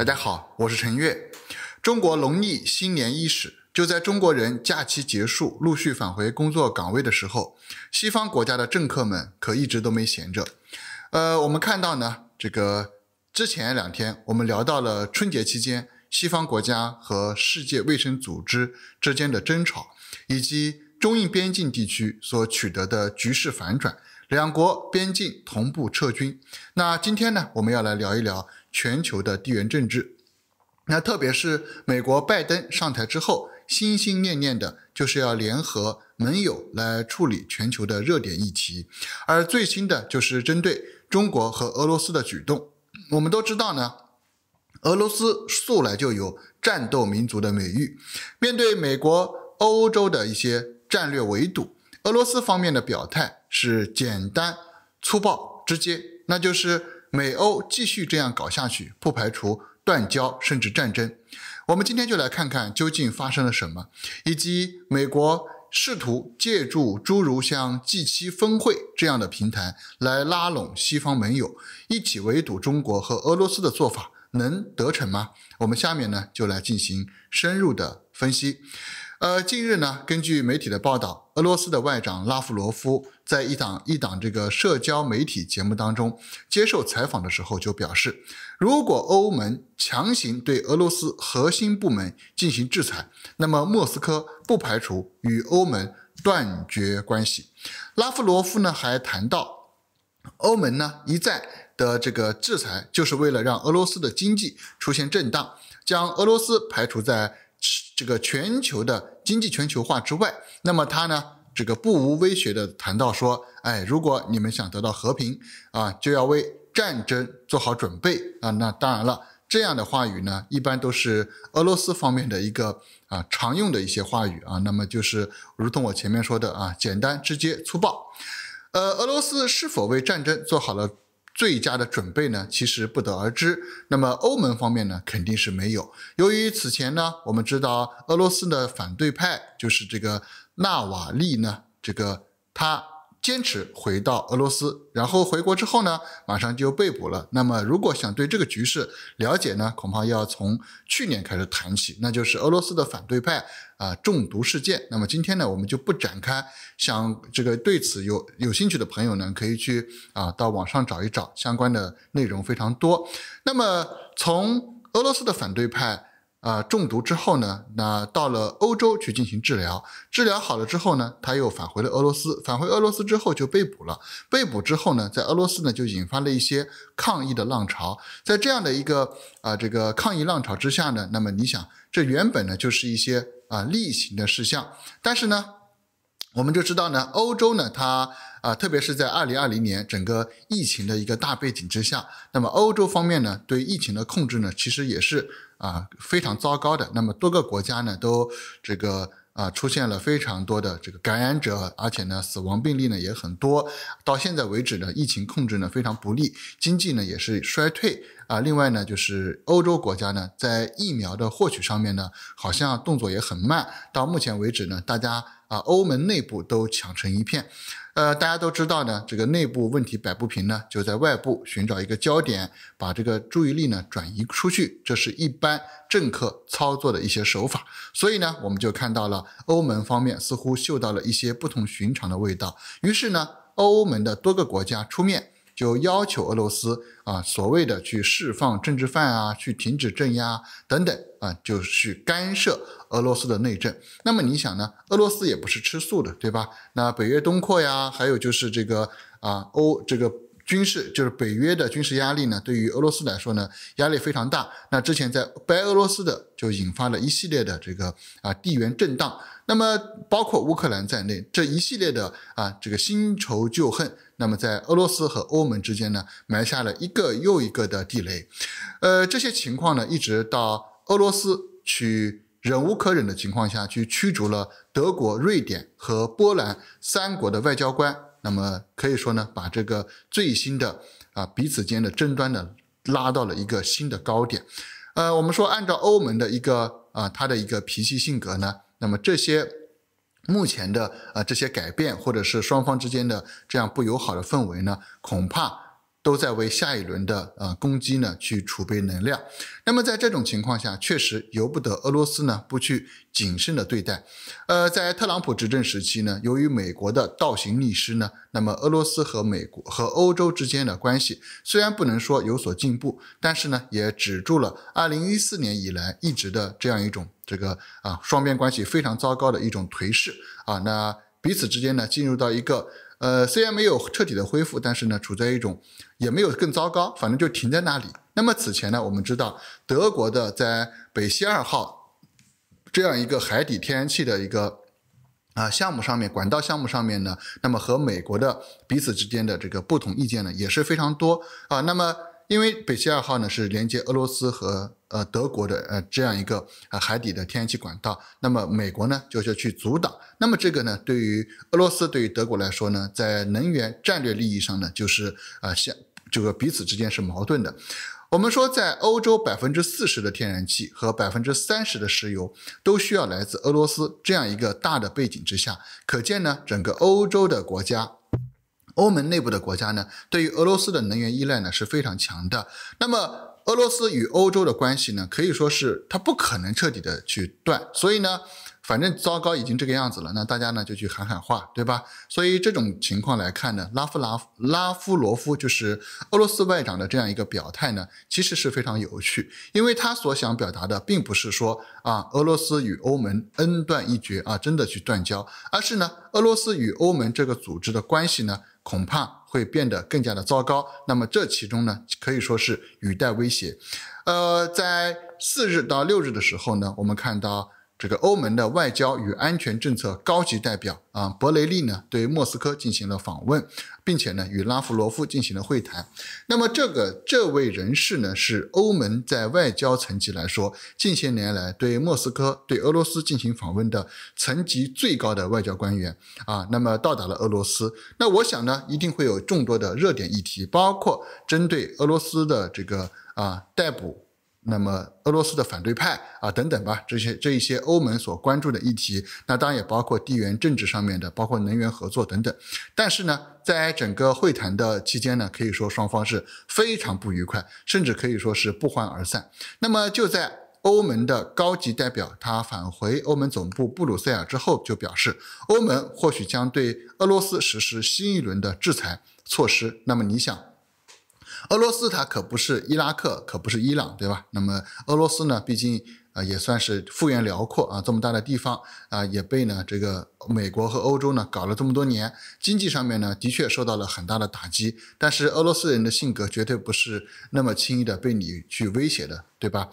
大家好，我是陈悦。中国农历新年伊始，就在中国人假期结束、陆续返回工作岗位的时候，西方国家的政客们可一直都没闲着。呃，我们看到呢，这个之前两天我们聊到了春节期间西方国家和世界卫生组织之间的争吵，以及中印边境地区所取得的局势反转，两国边境同步撤军。那今天呢，我们要来聊一聊。全球的地缘政治，那特别是美国拜登上台之后，心心念念的就是要联合盟友来处理全球的热点议题，而最新的就是针对中国和俄罗斯的举动。我们都知道呢，俄罗斯素来就有战斗民族的美誉，面对美国、欧洲的一些战略围堵，俄罗斯方面的表态是简单、粗暴、直接，那就是。美欧继续这样搞下去，不排除断交甚至战争。我们今天就来看看究竟发生了什么，以及美国试图借助诸如像 G 七峰会这样的平台来拉拢西方盟友，一起围堵中国和俄罗斯的做法能得逞吗？我们下面呢就来进行深入的分析。呃，近日呢，根据媒体的报道，俄罗斯的外长拉夫罗夫在一档一档这个社交媒体节目当中接受采访的时候就表示，如果欧盟强行对俄罗斯核心部门进行制裁，那么莫斯科不排除与欧盟断绝关系。拉夫罗夫呢还谈到，欧盟呢一再的这个制裁，就是为了让俄罗斯的经济出现震荡，将俄罗斯排除在。这个全球的经济全球化之外，那么他呢，这个不无威胁的谈到说，哎，如果你们想得到和平啊，就要为战争做好准备啊。那当然了，这样的话语呢，一般都是俄罗斯方面的一个啊常用的一些话语啊。那么就是如同我前面说的啊，简单直接粗暴。呃，俄罗斯是否为战争做好了？最佳的准备呢，其实不得而知。那么欧盟方面呢，肯定是没有。由于此前呢，我们知道俄罗斯的反对派就是这个纳瓦利呢，这个他。坚持回到俄罗斯，然后回国之后呢，马上就被捕了。那么，如果想对这个局势了解呢，恐怕要从去年开始谈起，那就是俄罗斯的反对派啊中毒事件。那么今天呢，我们就不展开，想这个对此有有兴趣的朋友呢，可以去啊到网上找一找，相关的内容非常多。那么从俄罗斯的反对派。啊！中毒之后呢，那到了欧洲去进行治疗，治疗好了之后呢，他又返回了俄罗斯。返回俄罗斯之后就被捕了。被捕之后呢，在俄罗斯呢就引发了一些抗议的浪潮。在这样的一个啊，这个抗议浪潮之下呢，那么你想，这原本呢就是一些啊例行的事项，但是呢，我们就知道呢，欧洲呢它。啊，特别是在二零二零年整个疫情的一个大背景之下，那么欧洲方面呢，对疫情的控制呢，其实也是啊非常糟糕的。那么多个国家呢，都这个啊出现了非常多的这个感染者，而且呢死亡病例呢也很多。到现在为止呢，疫情控制呢非常不利，经济呢也是衰退啊。另外呢，就是欧洲国家呢在疫苗的获取上面呢，好像动作也很慢。到目前为止呢，大家啊欧盟内部都抢成一片。呃，大家都知道呢，这个内部问题摆不平呢，就在外部寻找一个焦点，把这个注意力呢转移出去，这是一般政客操作的一些手法。所以呢，我们就看到了欧盟方面似乎嗅到了一些不同寻常的味道，于是呢，欧盟的多个国家出面。就要求俄罗斯啊，所谓的去释放政治犯啊，去停止镇压等等啊，就去干涉俄罗斯的内政。那么你想呢？俄罗斯也不是吃素的，对吧？那北约东扩呀，还有就是这个啊，欧这个。军事就是北约的军事压力呢，对于俄罗斯来说呢，压力非常大。那之前在白俄罗斯的就引发了一系列的这个啊地缘震荡。那么包括乌克兰在内这一系列的啊这个新仇旧恨，那么在俄罗斯和欧盟之间呢埋下了一个又一个的地雷。呃，这些情况呢一直到俄罗斯去忍无可忍的情况下去驱逐了德国、瑞典和波兰三国的外交官。那么可以说呢，把这个最新的啊彼此间的争端呢拉到了一个新的高点，呃，我们说按照欧盟的一个啊它的一个脾气性格呢，那么这些目前的啊这些改变或者是双方之间的这样不友好的氛围呢，恐怕。都在为下一轮的呃攻击呢去储备能量。那么在这种情况下，确实由不得俄罗斯呢不去谨慎的对待。呃，在特朗普执政时期呢，由于美国的倒行逆施呢，那么俄罗斯和美国和欧洲之间的关系虽然不能说有所进步，但是呢也止住了2014年以来一直的这样一种这个啊双边关系非常糟糕的一种颓势啊。那彼此之间呢进入到一个。呃，虽然没有彻底的恢复，但是呢，处在一种也没有更糟糕，反正就停在那里。那么此前呢，我们知道德国的在北溪二号这样一个海底天然气的一个啊项目上面，管道项目上面呢，那么和美国的彼此之间的这个不同意见呢也是非常多啊。那么因为北溪二号呢是连接俄罗斯和呃德国的呃这样一个呃海底的天然气管道，那么美国呢就是去阻挡，那么这个呢对于俄罗斯对于德国来说呢，在能源战略利益上呢就是啊相这个彼此之间是矛盾的。我们说在欧洲百分之四十的天然气和百分之三十的石油都需要来自俄罗斯这样一个大的背景之下，可见呢整个欧洲的国家。欧盟内部的国家呢，对于俄罗斯的能源依赖呢是非常强的。那么俄罗斯与欧洲的关系呢，可以说是它不可能彻底的去断。所以呢，反正糟糕已经这个样子了，那大家呢就去喊喊话，对吧？所以这种情况来看呢，拉夫拉拉夫罗夫就是俄罗斯外长的这样一个表态呢，其实是非常有趣，因为他所想表达的并不是说啊俄罗斯与欧盟恩断义绝啊，真的去断交，而是呢俄罗斯与欧盟这个组织的关系呢。恐怕会变得更加的糟糕。那么这其中呢，可以说是语带威胁。呃，在四日到六日的时候呢，我们看到。这个欧盟的外交与安全政策高级代表啊，博雷利呢，对莫斯科进行了访问，并且呢，与拉夫罗夫进行了会谈。那么，这个这位人士呢，是欧盟在外交层级来说，近些年来对莫斯科、对俄罗斯进行访问的层级最高的外交官员啊。那么，到达了俄罗斯，那我想呢，一定会有众多的热点议题，包括针对俄罗斯的这个啊逮捕。那么俄罗斯的反对派啊，等等吧，这些这一些欧盟所关注的议题，那当然也包括地缘政治上面的，包括能源合作等等。但是呢，在整个会谈的期间呢，可以说双方是非常不愉快，甚至可以说是不欢而散。那么就在欧盟的高级代表他返回欧盟总部布鲁塞尔之后，就表示欧盟或许将对俄罗斯实施新一轮的制裁措施。那么你想？俄罗斯它可不是伊拉克，可不是伊朗，对吧？那么俄罗斯呢，毕竟啊也算是幅员辽阔啊，这么大的地方啊，也被呢这个美国和欧洲呢搞了这么多年，经济上面呢的确受到了很大的打击。但是俄罗斯人的性格绝对不是那么轻易的被你去威胁的，对吧？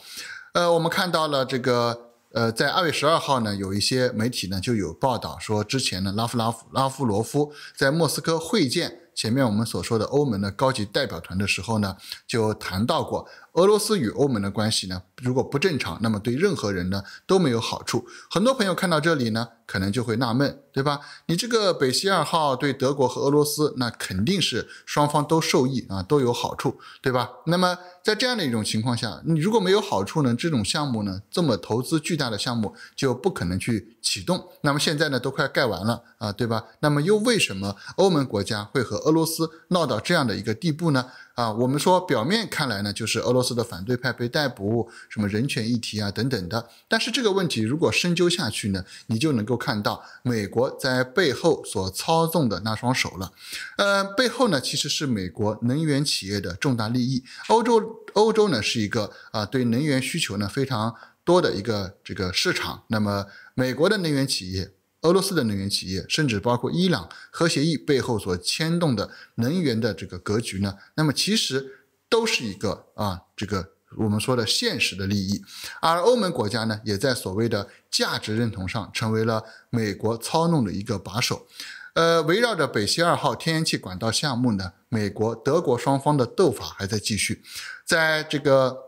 呃，我们看到了这个呃，在二月十二号呢，有一些媒体呢就有报道说，之前呢拉夫拉夫拉夫罗夫在莫斯科会见。前面我们所说的欧盟的高级代表团的时候呢，就谈到过俄罗斯与欧盟的关系呢，如果不正常，那么对任何人呢都没有好处。很多朋友看到这里呢。可能就会纳闷，对吧？你这个北溪二号对德国和俄罗斯，那肯定是双方都受益啊，都有好处，对吧？那么在这样的一种情况下，你如果没有好处呢？这种项目呢，这么投资巨大的项目就不可能去启动。那么现在呢，都快盖完了啊，对吧？那么又为什么欧盟国家会和俄罗斯闹到这样的一个地步呢？啊，我们说表面看来呢，就是俄罗斯的反对派被逮捕，什么人权议题啊等等的。但是这个问题如果深究下去呢，你就能够看到美国在背后所操纵的那双手了。呃，背后呢其实是美国能源企业的重大利益。欧洲，欧洲呢是一个啊对能源需求呢非常多的一个这个市场。那么美国的能源企业。俄罗斯的能源企业，甚至包括伊朗核协议背后所牵动的能源的这个格局呢，那么其实都是一个啊，这个我们说的现实的利益。而欧盟国家呢，也在所谓的价值认同上成为了美国操弄的一个把手。呃，围绕着北溪二号天然气管道项目呢，美国、德国双方的斗法还在继续，在这个。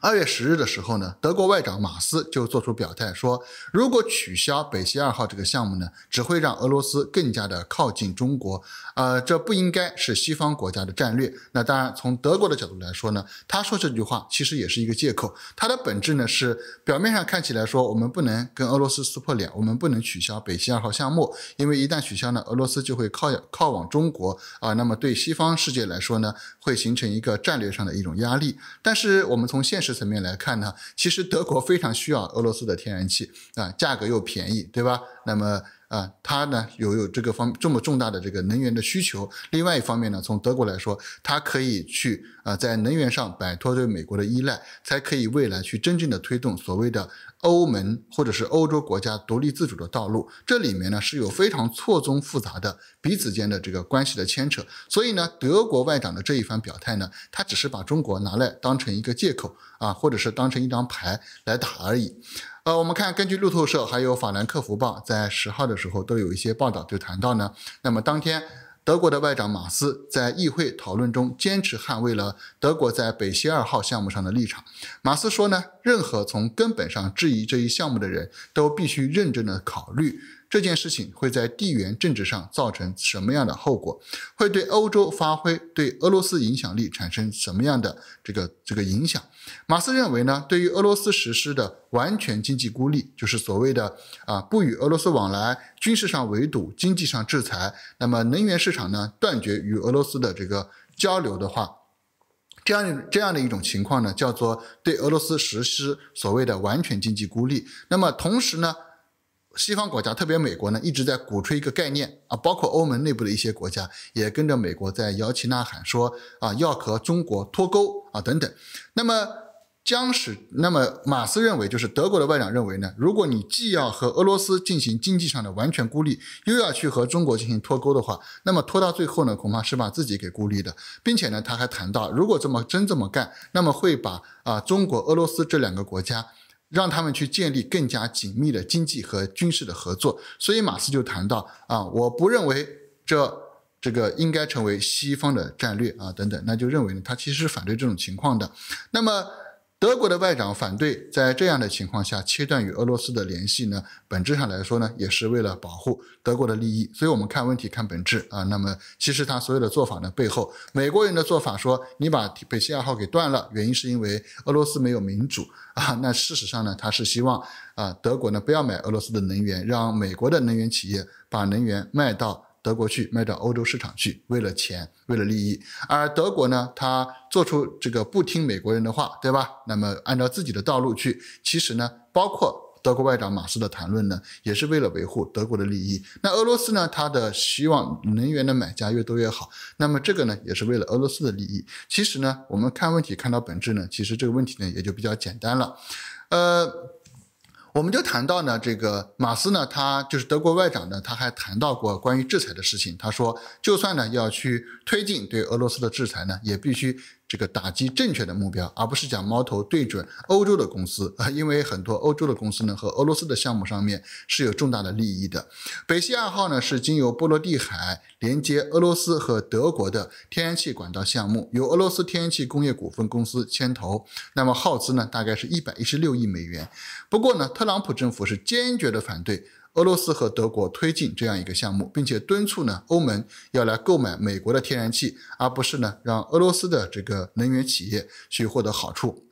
二月十日的时候呢，德国外长马斯就做出表态，说如果取消北溪二号这个项目呢，只会让俄罗斯更加的靠近中国，呃，这不应该是西方国家的战略。那当然，从德国的角度来说呢，他说这句话其实也是一个借口，它的本质呢是表面上看起来说我们不能跟俄罗斯撕破脸，我们不能取消北溪二号项目，因为一旦取消呢，俄罗斯就会靠靠往中国啊，那么对西方世界来说呢，会形成一个战略上的一种压力。但是我们从现实。层面来看呢，其实德国非常需要俄罗斯的天然气啊，价格又便宜，对吧？那么。啊，它呢有有这个方这么重大的这个能源的需求。另外一方面呢，从德国来说，它可以去啊在能源上摆脱对美国的依赖，才可以未来去真正的推动所谓的欧盟或者是欧洲国家独立自主的道路。这里面呢是有非常错综复杂的彼此间的这个关系的牵扯。所以呢，德国外长的这一番表态呢，他只是把中国拿来当成一个借口啊，或者是当成一张牌来打而已。呃，我们看，根据路透社还有法兰克福报，在十号的时候都有一些报道，就谈到呢。那么当天，德国的外长马斯在议会讨论中坚持捍卫了德国在北溪二号项目上的立场。马斯说呢，任何从根本上质疑这一项目的人都必须认真的考虑。这件事情会在地缘政治上造成什么样的后果？会对欧洲发挥对俄罗斯影响力产生什么样的这个这个影响？马斯认为呢，对于俄罗斯实施的完全经济孤立，就是所谓的啊不与俄罗斯往来，军事上围堵，经济上制裁，那么能源市场呢断绝与俄罗斯的这个交流的话，这样这样的一种情况呢，叫做对俄罗斯实施所谓的完全经济孤立。那么同时呢？西方国家，特别美国呢，一直在鼓吹一个概念啊，包括欧盟内部的一些国家也跟着美国在摇旗呐喊，说啊要和中国脱钩啊等等。那么将使那么马斯认为，就是德国的外长认为呢，如果你既要和俄罗斯进行经济上的完全孤立，又要去和中国进行脱钩的话，那么拖到最后呢，恐怕是把自己给孤立的，并且呢，他还谈到，如果这么真这么干，那么会把啊中国、俄罗斯这两个国家。让他们去建立更加紧密的经济和军事的合作，所以马斯就谈到啊，我不认为这这个应该成为西方的战略啊等等，那就认为呢，他其实是反对这种情况的。那么。德国的外长反对在这样的情况下切断与俄罗斯的联系呢？本质上来说呢，也是为了保护德国的利益。所以，我们看问题看本质啊。那么，其实他所有的做法呢，背后美国人的做法说，你把北溪二号给断了，原因是因为俄罗斯没有民主啊。那事实上呢，他是希望啊，德国呢不要买俄罗斯的能源，让美国的能源企业把能源卖到。德国去卖到欧洲市场去，为了钱，为了利益。而德国呢，他做出这个不听美国人的话，对吧？那么按照自己的道路去。其实呢，包括德国外长马斯的谈论呢，也是为了维护德国的利益。那俄罗斯呢，他的希望能源的买家越多越好。那么这个呢，也是为了俄罗斯的利益。其实呢，我们看问题看到本质呢，其实这个问题呢也就比较简单了。呃。我们就谈到呢，这个马斯呢，他就是德国外长呢，他还谈到过关于制裁的事情。他说，就算呢要去推进对俄罗斯的制裁呢，也必须。这个打击正确的目标，而不是将矛头对准欧洲的公司啊，因为很多欧洲的公司呢和俄罗斯的项目上面是有重大的利益的。北溪二号呢是经由波罗的海连接俄罗斯和德国的天然气管道项目，由俄罗斯天然气工业股份公司牵头，那么耗资呢大概是一百一十六亿美元。不过呢，特朗普政府是坚决的反对。俄罗斯和德国推进这样一个项目，并且敦促呢欧盟要来购买美国的天然气，而不是呢让俄罗斯的这个能源企业去获得好处。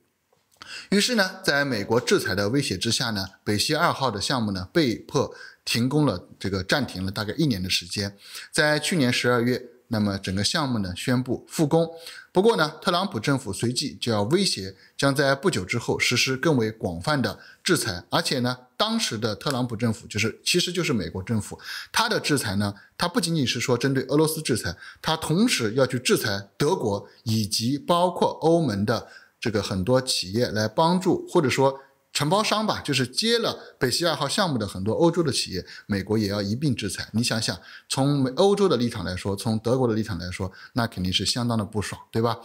于是呢，在美国制裁的威胁之下呢，北溪二号的项目呢被迫停工了，这个暂停了大概一年的时间，在去年十二月。那么整个项目呢宣布复工，不过呢，特朗普政府随即就要威胁，将在不久之后实施更为广泛的制裁，而且呢，当时的特朗普政府就是，其实就是美国政府，他的制裁呢，他不仅仅是说针对俄罗斯制裁，他同时要去制裁德国以及包括欧盟的这个很多企业来帮助或者说。承包商吧，就是接了北溪二号项目的很多欧洲的企业，美国也要一并制裁。你想想，从欧洲的立场来说，从德国的立场来说，那肯定是相当的不爽，对吧？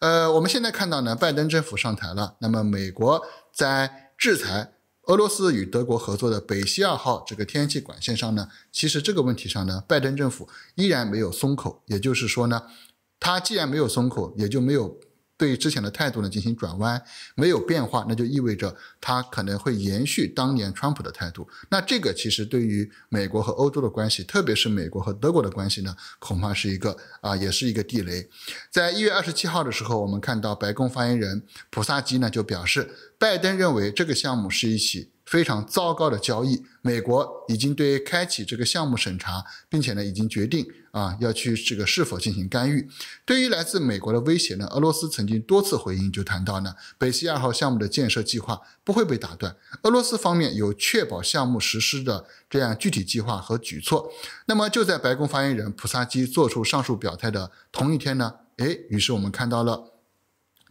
呃，我们现在看到呢，拜登政府上台了，那么美国在制裁俄罗斯与德国合作的北溪二号这个天然气管线上呢，其实这个问题上呢，拜登政府依然没有松口。也就是说呢，他既然没有松口，也就没有。对之前的态度呢进行转弯，没有变化，那就意味着他可能会延续当年川普的态度。那这个其实对于美国和欧洲的关系，特别是美国和德国的关系呢，恐怕是一个啊，也是一个地雷。在一月二十七号的时候，我们看到白宫发言人普萨基呢就表示，拜登认为这个项目是一起。非常糟糕的交易，美国已经对开启这个项目审查，并且呢已经决定啊要去这个是否进行干预。对于来自美国的威胁呢，俄罗斯曾经多次回应就谈到呢，北溪二号项目的建设计划不会被打断，俄罗斯方面有确保项目实施的这样具体计划和举措。那么就在白宫发言人普萨基做出上述表态的同一天呢，诶，于是我们看到了。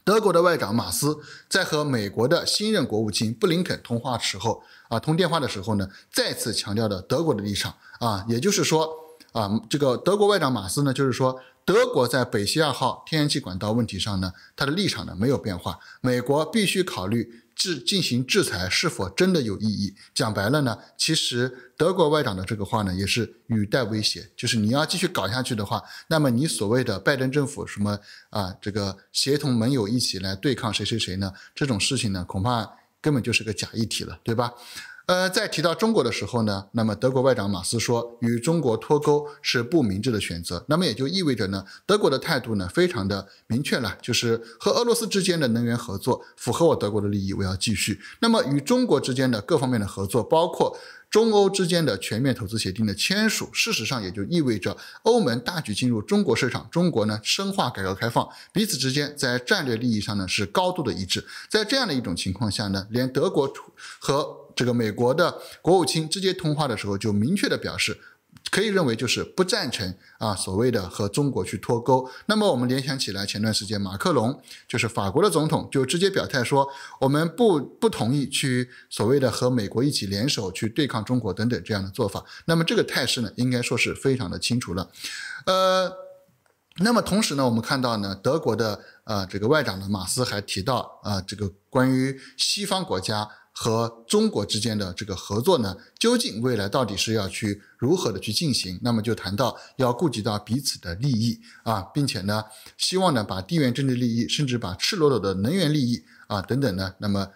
德国的外长马斯在和美国的新任国务卿布林肯通话时候啊，通电话的时候呢，再次强调了德国的立场啊，也就是说啊，这个德国外长马斯呢，就是说德国在北溪二号天然气管道问题上呢，他的立场呢没有变化，美国必须考虑。制进行制裁是否真的有意义？讲白了呢，其实德国外长的这个话呢，也是语带威胁，就是你要继续搞下去的话，那么你所谓的拜登政府什么啊，这个协同盟友一起来对抗谁谁谁呢？这种事情呢，恐怕根本就是个假议题了，对吧？呃，在提到中国的时候呢，那么德国外长马斯说，与中国脱钩是不明智的选择。那么也就意味着呢，德国的态度呢非常的明确了，就是和俄罗斯之间的能源合作符合我德国的利益，我要继续。那么与中国之间的各方面的合作，包括中欧之间的全面投资协定的签署，事实上也就意味着欧盟大举进入中国市场，中国呢深化改革开放，彼此之间在战略利益上呢是高度的一致。在这样的一种情况下呢，连德国和这个美国的国务卿直接通话的时候，就明确的表示，可以认为就是不赞成啊所谓的和中国去脱钩。那么我们联想起来，前段时间马克龙就是法国的总统，就直接表态说，我们不不同意去所谓的和美国一起联手去对抗中国等等这样的做法。那么这个态势呢，应该说是非常的清楚了。呃，那么同时呢，我们看到呢，德国的呃这个外长呢马斯还提到啊，这个关于西方国家。和中国之间的这个合作呢，究竟未来到底是要去如何的去进行？那么就谈到要顾及到彼此的利益啊，并且呢，希望呢把地缘政治利益，甚至把赤裸裸的能源利益啊等等呢，那么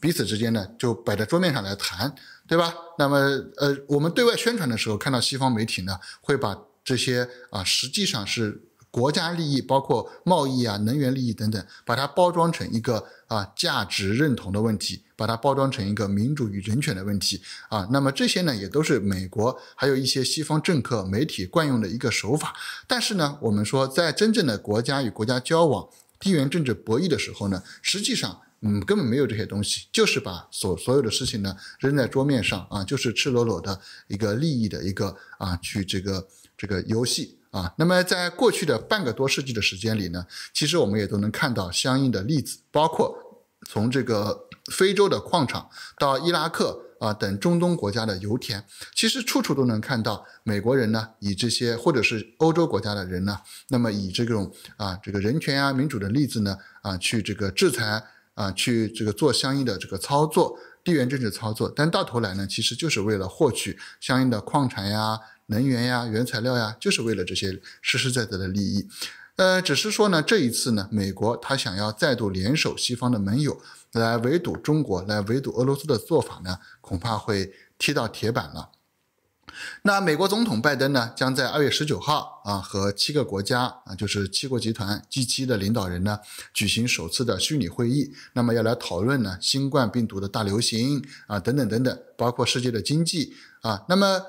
彼此之间呢就摆在桌面上来谈，对吧？那么呃，我们对外宣传的时候，看到西方媒体呢会把这些啊实际上是。国家利益包括贸易啊、能源利益等等，把它包装成一个啊价值认同的问题，把它包装成一个民主与人权的问题啊。那么这些呢，也都是美国还有一些西方政客、媒体惯用的一个手法。但是呢，我们说在真正的国家与国家交往、地缘政治博弈的时候呢，实际上嗯根本没有这些东西，就是把所所有的事情呢扔在桌面上啊，就是赤裸裸的一个利益的一个啊去这个。这个游戏啊，那么在过去的半个多世纪的时间里呢，其实我们也都能看到相应的例子，包括从这个非洲的矿场到伊拉克啊等中东国家的油田，其实处处都能看到美国人呢，以这些或者是欧洲国家的人呢，那么以这种啊这个人权呀民主的例子呢啊去这个制裁啊去这个做相应的这个操作，地缘政治操作，但到头来呢，其实就是为了获取相应的矿产呀。能源呀，原材料呀，就是为了这些实实在在的利益。呃，只是说呢，这一次呢，美国他想要再度联手西方的盟友来围堵中国，来围堵俄罗斯的做法呢，恐怕会踢到铁板了。那美国总统拜登呢，将在二月十九号啊，和七个国家啊，就是七国集团 g 七的领导人呢，举行首次的虚拟会议。那么要来讨论呢，新冠病毒的大流行啊，等等等等，包括世界的经济啊，那么。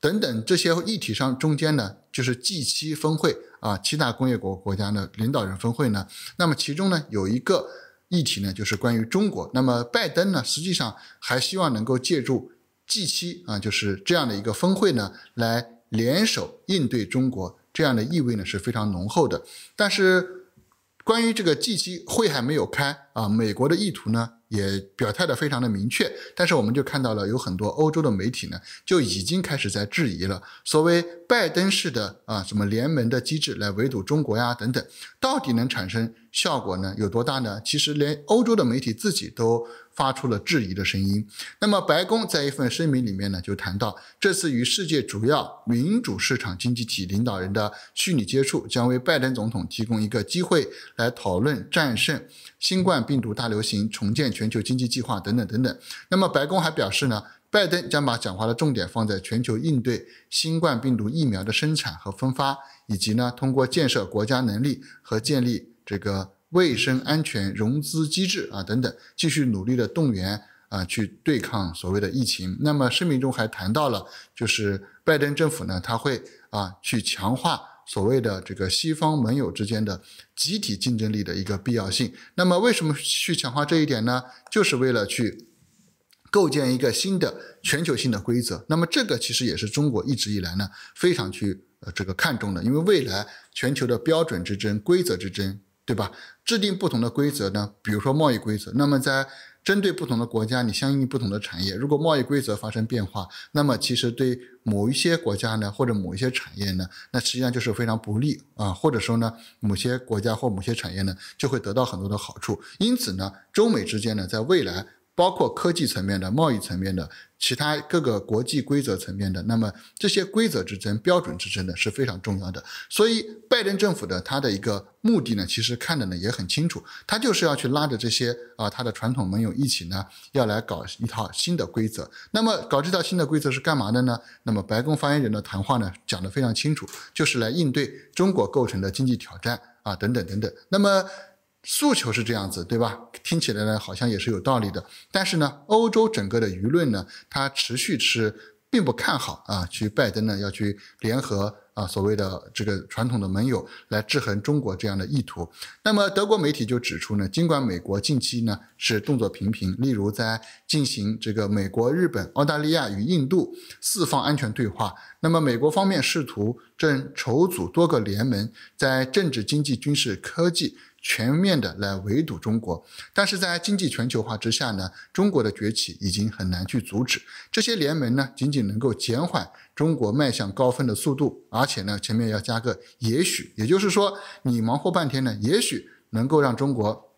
等等这些议题上中间呢，就是 G 七峰会啊，七大工业国国家的领导人峰会呢，那么其中呢有一个议题呢，就是关于中国。那么拜登呢，实际上还希望能够借助 G 七啊，就是这样的一个峰会呢，来联手应对中国，这样的意味呢是非常浓厚的。但是关于这个 G 七会还没有开啊，美国的意图呢？也表态的非常的明确，但是我们就看到了，有很多欧洲的媒体呢，就已经开始在质疑了，所谓拜登式的啊，什么联盟的机制来围堵中国呀，等等，到底能产生效果呢？有多大呢？其实连欧洲的媒体自己都。发出了质疑的声音。那么，白宫在一份声明里面呢，就谈到这次与世界主要民主市场经济体领导人的虚拟接触，将为拜登总统提供一个机会来讨论战胜新冠病毒大流行、重建全球经济计划等等等等。那么，白宫还表示呢，拜登将把讲话的重点放在全球应对新冠病毒疫苗的生产和分发，以及呢，通过建设国家能力和建立这个。卫生安全融资机制啊等等，继续努力的动员啊去对抗所谓的疫情。那么声明中还谈到了，就是拜登政府呢，他会啊去强化所谓的这个西方盟友之间的集体竞争力的一个必要性。那么为什么去强化这一点呢？就是为了去构建一个新的全球性的规则。那么这个其实也是中国一直以来呢非常去呃这个看重的，因为未来全球的标准之争、规则之争。对吧？制定不同的规则呢，比如说贸易规则。那么在针对不同的国家，你相应不同的产业。如果贸易规则发生变化，那么其实对某一些国家呢，或者某一些产业呢，那实际上就是非常不利啊。或者说呢，某些国家或某些产业呢，就会得到很多的好处。因此呢，中美之间呢，在未来。包括科技层面的、贸易层面的、其他各个国际规则层面的，那么这些规则之争、标准之争呢是非常重要的。所以，拜登政府的他的一个目的呢，其实看的呢也很清楚，他就是要去拉着这些啊他的传统盟友一起呢，要来搞一套新的规则。那么，搞这套新的规则是干嘛的呢？那么，白宫发言人的谈话呢讲得非常清楚，就是来应对中国构成的经济挑战啊等等等等。那么。诉求是这样子，对吧？听起来呢，好像也是有道理的。但是呢，欧洲整个的舆论呢，它持续是并不看好啊，去拜登呢要去联合啊所谓的这个传统的盟友来制衡中国这样的意图。那么德国媒体就指出呢，尽管美国近期呢是动作频频，例如在进行这个美国、日本、澳大利亚与印度四方安全对话，那么美国方面试图正筹组多个联盟，在政治、经济、军事、科技。全面的来围堵中国，但是在经济全球化之下呢，中国的崛起已经很难去阻止这些联盟呢，仅仅能够减缓中国迈向高峰的速度，而且呢，前面要加个也许，也就是说，你忙活半天呢，也许能够让中国。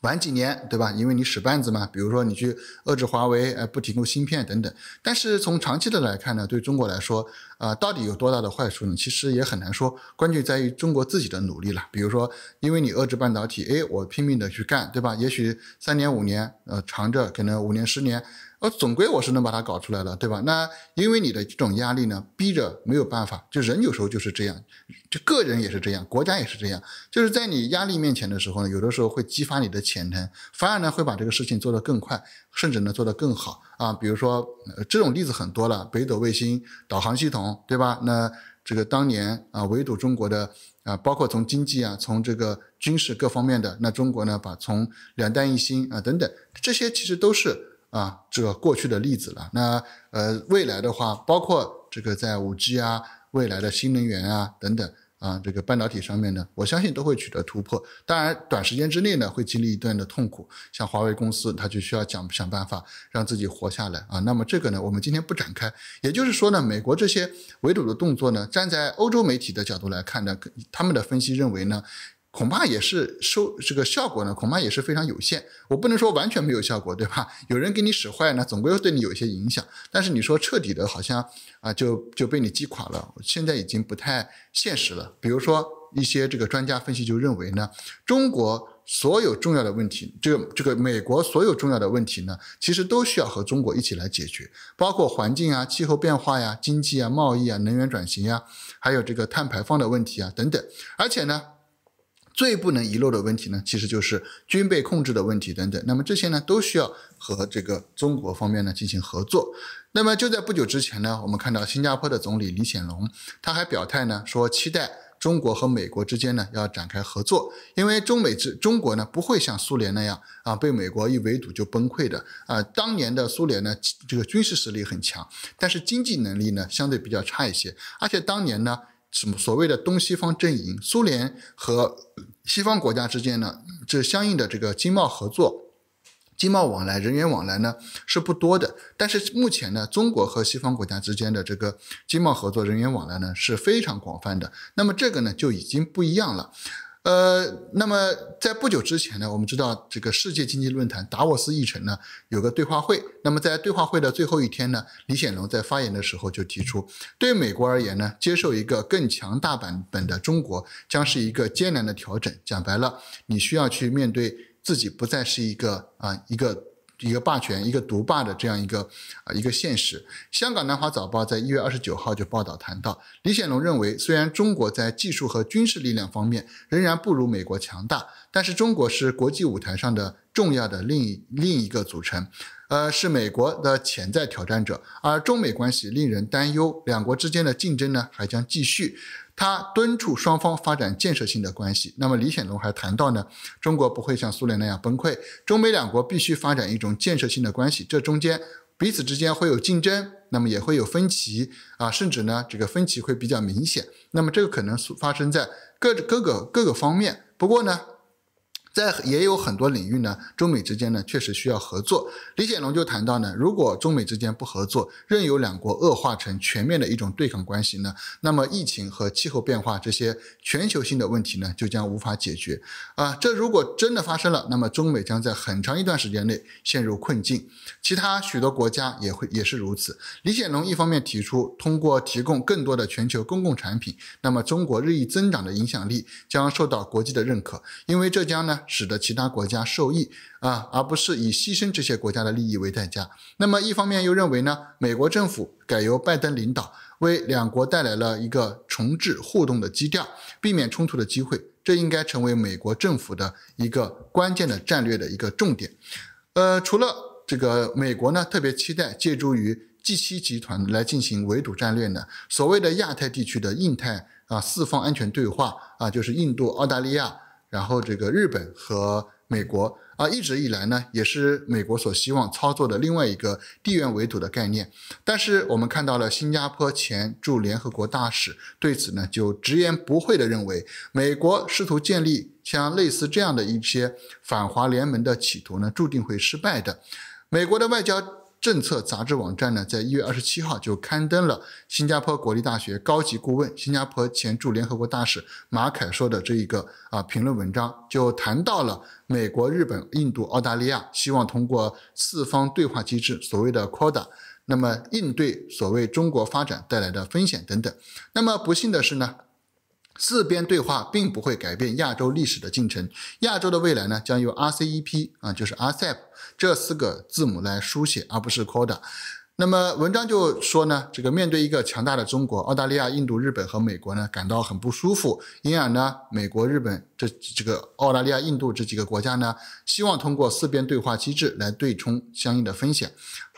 晚几年，对吧？因为你使绊子嘛，比如说你去遏制华为，呃，不提供芯片等等。但是从长期的来看呢，对中国来说，呃，到底有多大的坏处呢？其实也很难说，关键在于中国自己的努力了。比如说，因为你遏制半导体，诶，我拼命的去干，对吧？也许三年五年，呃，长着可能五年十年。呃，总归我是能把它搞出来了，对吧？那因为你的这种压力呢，逼着没有办法，就人有时候就是这样，就个人也是这样，国家也是这样，就是在你压力面前的时候呢，有的时候会激发你的潜能，反而呢会把这个事情做得更快，甚至呢做得更好啊。比如说这种例子很多了，北斗卫星导航系统，对吧？那这个当年啊围堵中国的啊，包括从经济啊，从这个军事各方面的，那中国呢把从两弹一星啊等等这些其实都是。啊，这个过去的例子了。那呃，未来的话，包括这个在五 G 啊、未来的新能源啊等等啊，这个半导体上面呢，我相信都会取得突破。当然，短时间之内呢，会经历一段的痛苦。像华为公司，它就需要想想办法让自己活下来啊。那么这个呢，我们今天不展开。也就是说呢，美国这些围堵的动作呢，站在欧洲媒体的角度来看呢，他们的分析认为呢。恐怕也是收这个效果呢，恐怕也是非常有限。我不能说完全没有效果，对吧？有人给你使坏呢，总归会对你有一些影响。但是你说彻底的，好像啊，就就被你击垮了，现在已经不太现实了。比如说一些这个专家分析就认为呢，中国所有重要的问题，这个这个美国所有重要的问题呢，其实都需要和中国一起来解决，包括环境啊、气候变化呀、经济啊、贸易啊、能源转型呀，还有这个碳排放的问题啊等等，而且呢。最不能遗漏的问题呢，其实就是军备控制的问题等等。那么这些呢，都需要和这个中国方面呢进行合作。那么就在不久之前呢，我们看到新加坡的总理李显龙，他还表态呢，说期待中国和美国之间呢要展开合作，因为中美之中国呢不会像苏联那样啊被美国一围堵就崩溃的啊。当年的苏联呢这个军事实力很强，但是经济能力呢相对比较差一些，而且当年呢。什么所谓的东西方阵营，苏联和西方国家之间呢，这相应的这个经贸合作、经贸往来、人员往来呢是不多的。但是目前呢，中国和西方国家之间的这个经贸合作、人员往来呢是非常广泛的。那么这个呢就已经不一样了。呃，那么在不久之前呢，我们知道这个世界经济论坛达沃斯议程呢有个对话会。那么在对话会的最后一天呢，李显龙在发言的时候就提出，对美国而言呢，接受一个更强大版本的中国将是一个艰难的调整。讲白了，你需要去面对自己不再是一个啊一个。一个霸权、一个独霸的这样一个啊一个现实。香港南华早报在一月二十九号就报道谈到，李显龙认为，虽然中国在技术和军事力量方面仍然不如美国强大，但是中国是国际舞台上的重要的另一另一个组成，呃，是美国的潜在挑战者。而中美关系令人担忧，两国之间的竞争呢还将继续。他敦促双方发展建设性的关系。那么李显龙还谈到呢，中国不会像苏联那样崩溃。中美两国必须发展一种建设性的关系。这中间彼此之间会有竞争，那么也会有分歧啊，甚至呢这个分歧会比较明显。那么这个可能发生在各各个各个方面。不过呢。在也有很多领域呢，中美之间呢确实需要合作。李显龙就谈到呢，如果中美之间不合作，任由两国恶化成全面的一种对抗关系呢，那么疫情和气候变化这些全球性的问题呢，就将无法解决。啊，这如果真的发生了，那么中美将在很长一段时间内陷入困境，其他许多国家也会也是如此。李显龙一方面提出，通过提供更多的全球公共产品，那么中国日益增长的影响力将受到国际的认可，因为这将呢。使得其他国家受益啊，而不是以牺牲这些国家的利益为代价。那么，一方面又认为呢，美国政府改由拜登领导，为两国带来了一个重置互动的基调，避免冲突的机会。这应该成为美国政府的一个关键的战略的一个重点。呃，除了这个，美国呢特别期待借助于 G7 集团来进行围堵战略呢。所谓的亚太地区的印太啊四方安全对话啊，就是印度、澳大利亚。然后，这个日本和美国啊，一直以来呢，也是美国所希望操作的另外一个地缘围堵的概念。但是，我们看到了新加坡前驻联合国大使对此呢，就直言不讳地认为，美国试图建立像类似这样的一些反华联盟的企图呢，注定会失败的。美国的外交。政策杂志网站呢，在一月二十七号就刊登了新加坡国立大学高级顾问、新加坡前驻联合国大使马凯说的这一个啊评论文章，就谈到了美国、日本、印度、澳大利亚希望通过四方对话机制，所谓的 QUAD，那么应对所谓中国发展带来的风险等等。那么不幸的是呢。四边对话并不会改变亚洲历史的进程。亚洲的未来呢，将由 RCEP 啊，就是 ASEP 这四个字母来书写，而不是 o d a d 那么文章就说呢，这个面对一个强大的中国，澳大利亚、印度、日本和美国呢感到很不舒服，因而呢，美国、日本这这个澳大利亚、印度这几个国家呢，希望通过四边对话机制来对冲相应的风险。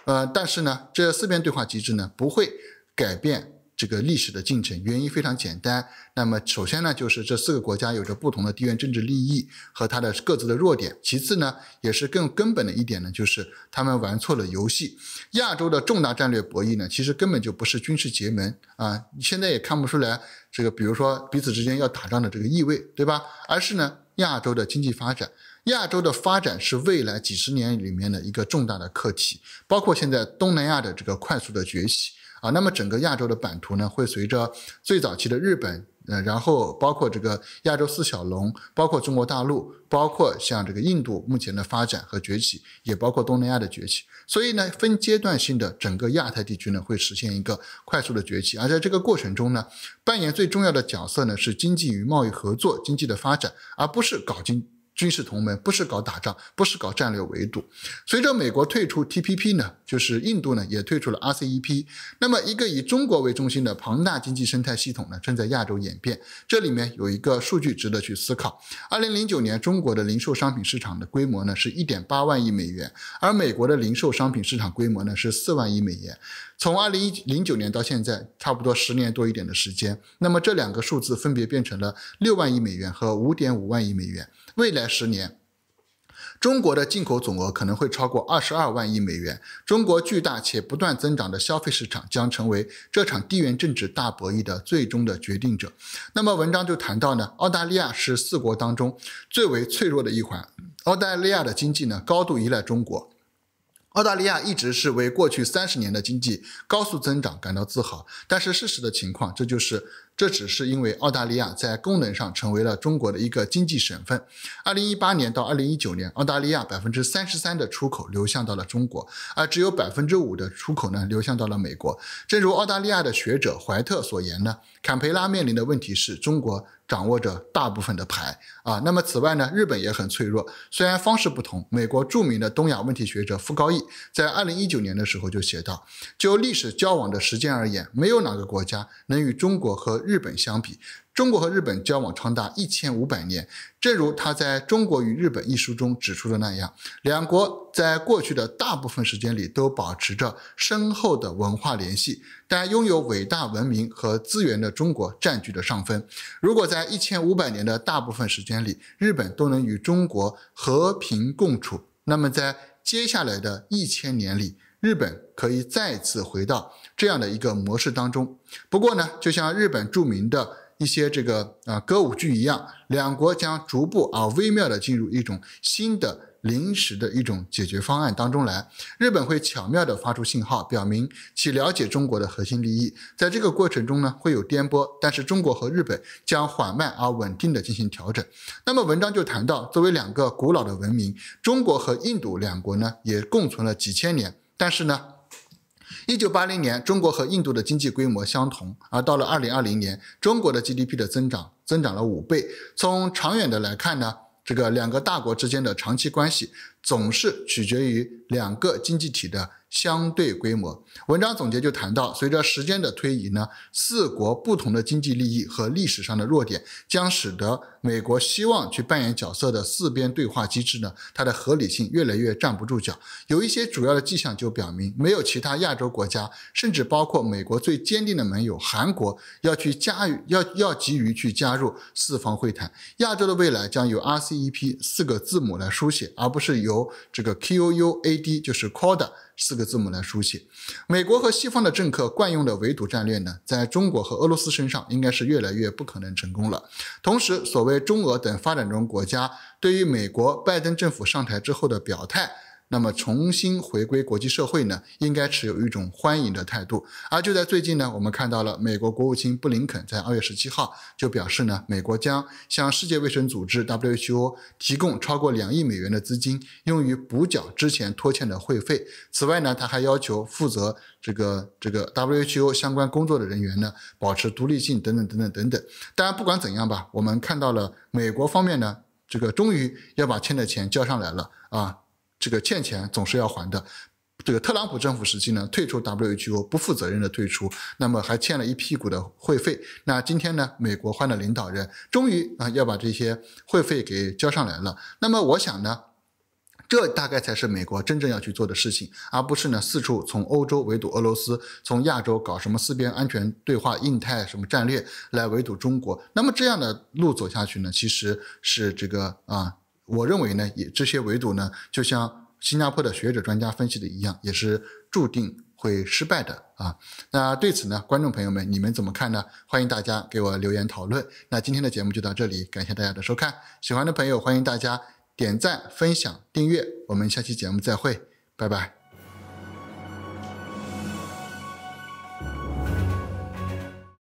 呃，但是呢，这四边对话机制呢不会改变。这个历史的进程原因非常简单。那么首先呢，就是这四个国家有着不同的地缘政治利益和它的各自的弱点。其次呢，也是更根本的一点呢，就是他们玩错了游戏。亚洲的重大战略博弈呢，其实根本就不是军事结盟啊，你现在也看不出来这个，比如说彼此之间要打仗的这个意味，对吧？而是呢，亚洲的经济发展，亚洲的发展是未来几十年里面的一个重大的课题，包括现在东南亚的这个快速的崛起。啊，那么整个亚洲的版图呢，会随着最早期的日本，呃，然后包括这个亚洲四小龙，包括中国大陆，包括像这个印度目前的发展和崛起，也包括东南亚的崛起，所以呢，分阶段性的整个亚太地区呢，会实现一个快速的崛起，而在这个过程中呢，扮演最重要的角色呢，是经济与贸易合作、经济的发展，而不是搞经。军事同盟不是搞打仗，不是搞战略围堵。随着美国退出 TPP 呢，就是印度呢也退出了 RCEP。那么，一个以中国为中心的庞大经济生态系统呢，正在亚洲演变。这里面有一个数据值得去思考：二零零九年中国的零售商品市场的规模呢是一点八万亿美元，而美国的零售商品市场规模呢是四万亿美元。从二零一零九年到现在，差不多十年多一点的时间，那么这两个数字分别变成了六万亿美元和五点五万亿美元。未来十年，中国的进口总额可能会超过二十二万亿美元。中国巨大且不断增长的消费市场将成为这场地缘政治大博弈的最终的决定者。那么，文章就谈到呢，澳大利亚是四国当中最为脆弱的一环。澳大利亚的经济呢，高度依赖中国。澳大利亚一直是为过去三十年的经济高速增长感到自豪，但是事实的情况，这就是。这只是因为澳大利亚在功能上成为了中国的一个经济省份。二零一八年到二零一九年，澳大利亚百分之三十三的出口流向到了中国，而只有百分之五的出口呢流向到了美国。正如澳大利亚的学者怀特所言呢，坎培拉面临的问题是中国掌握着大部分的牌啊。那么此外呢，日本也很脆弱，虽然方式不同。美国著名的东亚问题学者傅高义在二零一九年的时候就写道：“就历史交往的时间而言，没有哪个国家能与中国和日日本相比，中国和日本交往长达一千五百年。正如他在中国与日本一书中指出的那样，两国在过去的大部分时间里都保持着深厚的文化联系。但拥有伟大文明和资源的中国占据着上风。如果在一千五百年的大部分时间里，日本都能与中国和平共处，那么在接下来的一千年里，日本可以再次回到这样的一个模式当中，不过呢，就像日本著名的一些这个啊歌舞剧一样，两国将逐步而微妙的进入一种新的临时的一种解决方案当中来。日本会巧妙的发出信号，表明其了解中国的核心利益。在这个过程中呢，会有颠簸，但是中国和日本将缓慢而稳定的进行调整。那么，文章就谈到，作为两个古老的文明，中国和印度两国呢，也共存了几千年。但是呢，一九八零年，中国和印度的经济规模相同，而到了二零二零年，中国的 GDP 的增长增长了五倍。从长远的来看呢，这个两个大国之间的长期关系。总是取决于两个经济体的相对规模。文章总结就谈到，随着时间的推移呢，四国不同的经济利益和历史上的弱点，将使得美国希望去扮演角色的四边对话机制呢，它的合理性越来越站不住脚。有一些主要的迹象就表明，没有其他亚洲国家，甚至包括美国最坚定的盟友韩国，要去加，要要急于去加入四方会谈。亚洲的未来将由 RCEP 四个字母来书写，而不是由。由这个 Q U A D 就是 Quad 四个字母来书写，美国和西方的政客惯用的围堵战略呢，在中国和俄罗斯身上应该是越来越不可能成功了。同时，所谓中俄等发展中国家对于美国拜登政府上台之后的表态。那么重新回归国际社会呢，应该持有一种欢迎的态度。而就在最近呢，我们看到了美国国务卿布林肯在二月十七号就表示呢，美国将向世界卫生组织 WHO 提供超过两亿美元的资金，用于补缴之前拖欠的会费。此外呢，他还要求负责这个这个 WHO 相关工作的人员呢，保持独立性等等等等等等。当然，不管怎样吧，我们看到了美国方面呢，这个终于要把欠的钱交上来了啊。这个欠钱总是要还的。这个特朗普政府时期呢，退出 WHO，不负责任的退出，那么还欠了一屁股的会费。那今天呢，美国换了领导人，终于啊，要把这些会费给交上来了。那么我想呢，这大概才是美国真正要去做的事情，而不是呢四处从欧洲围堵俄罗斯，从亚洲搞什么四边安全对话、印太什么战略来围堵中国。那么这样的路走下去呢，其实是这个啊。我认为呢，以这些围堵呢，就像新加坡的学者专家分析的一样，也是注定会失败的啊。那对此呢，观众朋友们，你们怎么看呢？欢迎大家给我留言讨论。那今天的节目就到这里，感谢大家的收看。喜欢的朋友，欢迎大家点赞、分享、订阅。我们下期节目再会，拜拜。